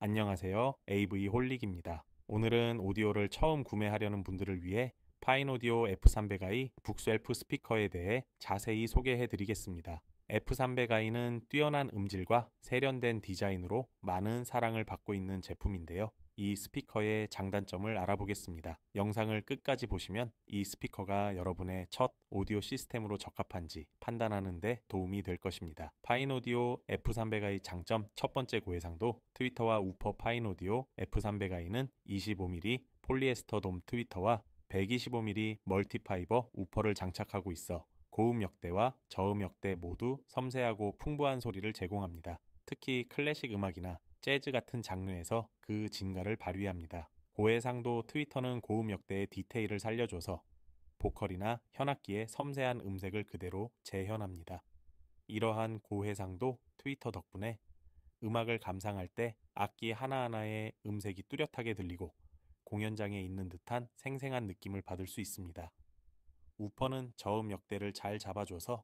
안녕하세요. AV 홀릭입니다. 오늘은 오디오를 처음 구매하려는 분들을 위해 파인오디오 F300i 북셀프 스피커에 대해 자세히 소개해 드리겠습니다. F300i는 뛰어난 음질과 세련된 디자인으로 많은 사랑을 받고 있는 제품인데요. 이 스피커의 장단점을 알아보겠습니다. 영상을 끝까지 보시면 이 스피커가 여러분의 첫 오디오 시스템으로 적합한지 판단하는데 도움이 될 것입니다. 파인오디오 f 3 0 0 i 장점 첫 번째 고해상도 트위터와 우퍼 파인오디오 F300i는 25mm 폴리에스터 돔 트위터와 125mm 멀티파이버 우퍼를 장착하고 있어 고음 역대와 저음 역대 모두 섬세하고 풍부한 소리를 제공합니다. 특히 클래식 음악이나 재즈 같은 장르에서 그 진가를 발휘합니다. 고해상도 트위터는 고음 역대의 디테일을 살려줘서 보컬이나 현악기의 섬세한 음색을 그대로 재현합니다. 이러한 고해상도 트위터 덕분에 음악을 감상할 때 악기 하나하나의 음색이 뚜렷하게 들리고 공연장에 있는 듯한 생생한 느낌을 받을 수 있습니다. 우퍼는 저음 역대를 잘 잡아줘서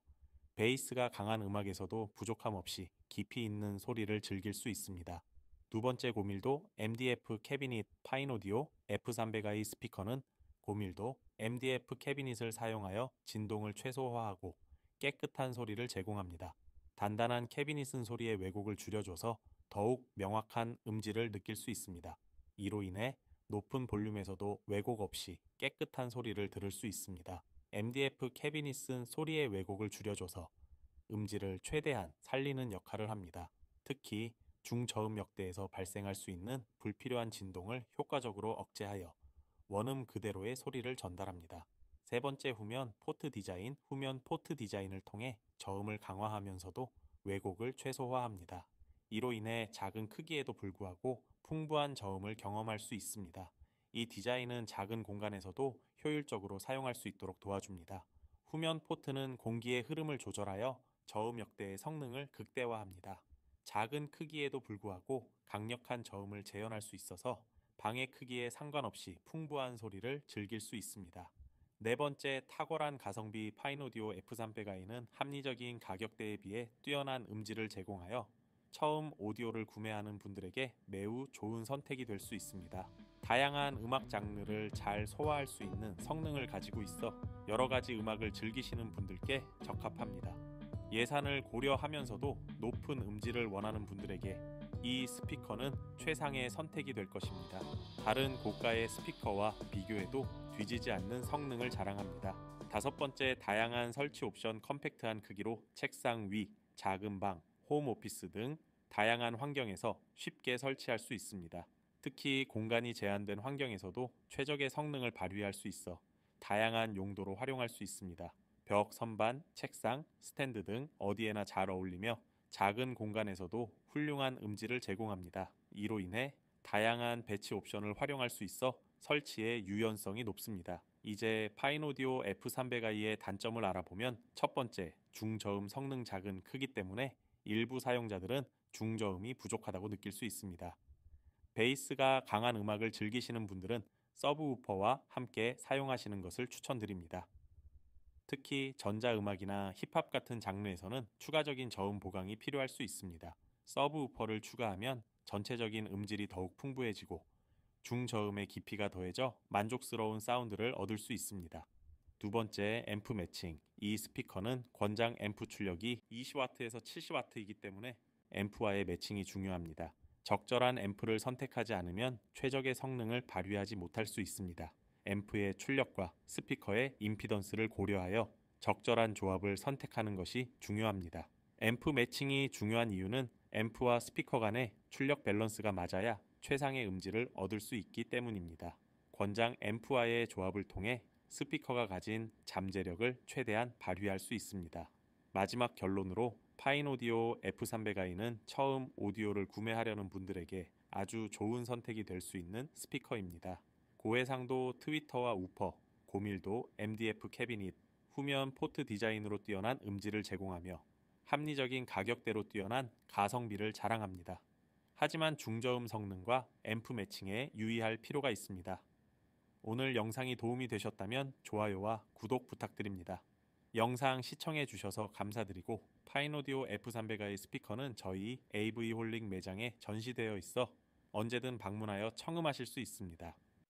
베이스가 강한 음악에서도 부족함 없이 깊이 있는 소리를 즐길 수 있습니다. 두 번째 고밀도 MDF 캐비닛 파인오디오 F300i 스피커는 고밀도 MDF 캐비닛을 사용하여 진동을 최소화하고 깨끗한 소리를 제공합니다. 단단한 캐비닛은 소리의 왜곡을 줄여줘서 더욱 명확한 음질을 느낄 수 있습니다. 이로 인해 높은 볼륨에서도 왜곡 없이 깨끗한 소리를 들을 수 있습니다. MDF 캐빈이 쓴 소리의 왜곡을 줄여줘서 음질을 최대한 살리는 역할을 합니다. 특히 중저음 역대에서 발생할 수 있는 불필요한 진동을 효과적으로 억제하여 원음 그대로의 소리를 전달합니다. 세 번째 후면 포트 디자인, 후면 포트 디자인을 통해 저음을 강화하면서도 왜곡을 최소화합니다. 이로 인해 작은 크기에도 불구하고 풍부한 저음을 경험할 수 있습니다. 이 디자인은 작은 공간에서도 효율적으로 사용할 수 있도록 도와줍니다. 후면 포트는 공기의 흐름을 조절하여 저음 역대의 성능을 극대화합니다. 작은 크기에도 불구하고 강력한 저음을 재현할 수 있어서 방의 크기에 상관없이 풍부한 소리를 즐길 수 있습니다. 네 번째 탁월한 가성비 파인오디오 F300i는 합리적인 가격대에 비해 뛰어난 음질을 제공하여 처음 오디오를 구매하는 분들에게 매우 좋은 선택이 될 수 있습니다. 다양한 음악 장르를 잘 소화할 수 있는 성능을 가지고 있어 여러 가지 음악을 즐기시는 분들께 적합합니다. 예산을 고려하면서도 높은 음질을 원하는 분들에게 이 스피커는 최상의 선택이 될 것입니다. 다른 고가의 스피커와 비교해도 뒤지지 않는 성능을 자랑합니다. 다섯 번째 다양한 설치 옵션 컴팩트한 크기로 책상 위, 작은 방, 홈 오피스 등 다양한 환경에서 쉽게 설치할 수 있습니다. 특히 공간이 제한된 환경에서도 최적의 성능을 발휘할 수 있어 다양한 용도로 활용할 수 있습니다. 벽, 선반, 책상, 스탠드 등 어디에나 잘 어울리며 작은 공간에서도 훌륭한 음질을 제공합니다. 이로 인해 다양한 배치 옵션을 활용할 수 있어 설치의 유연성이 높습니다. 이제 파인오디오 F300i의 단점을 알아보면 첫 번째, 중저음 성능 작은 크기 때문에 일부 사용자들은 중저음이 부족하다고 느낄 수 있습니다. 베이스가 강한 음악을 즐기시는 분들은 서브우퍼와 함께 사용하시는 것을 추천드립니다. 특히 전자음악이나 힙합 같은 장르에서는 추가적인 저음 보강이 필요할 수 있습니다. 서브우퍼를 추가하면 전체적인 음질이 더욱 풍부해지고 중저음의 깊이가 더해져 만족스러운 사운드를 얻을 수 있습니다. 두 번째 앰프 매칭. 이 스피커는 권장 앰프 출력이 20W에서 70W이기 때문에 앰프와의 매칭이 중요합니다. 적절한 앰프를 선택하지 않으면 최적의 성능을 발휘하지 못할 수 있습니다. 앰프의 출력과 스피커의 임피던스를 고려하여 적절한 조합을 선택하는 것이 중요합니다. 앰프 매칭이 중요한 이유는 앰프와 스피커 간의 출력 밸런스가 맞아야 최상의 음질을 얻을 수 있기 때문입니다. 권장 앰프와의 조합을 통해 스피커가 가진 잠재력을 최대한 발휘할 수 있습니다. 마지막 결론으로 파인 오디오 F300i는 처음 오디오를 구매하려는 분들에게 아주 좋은 선택이 될 수 있는 스피커입니다. 고해상도 트위터와 우퍼, 고밀도 MDF 캐비닛, 후면 포트 디자인으로 뛰어난 음질을 제공하며 합리적인 가격대로 뛰어난 가성비를 자랑합니다. 하지만 중저음 성능과 앰프 매칭에 유의할 필요가 있습니다. 오늘 영상이 도움이 되셨다면 좋아요와 구독 부탁드립니다. 영상 시청해 주셔서 감사드리고 파인오디오 F300i 스피커는 저희 AV홀링 매장에 전시되어 있어 언제든 방문하여 청음하실 수 있습니다.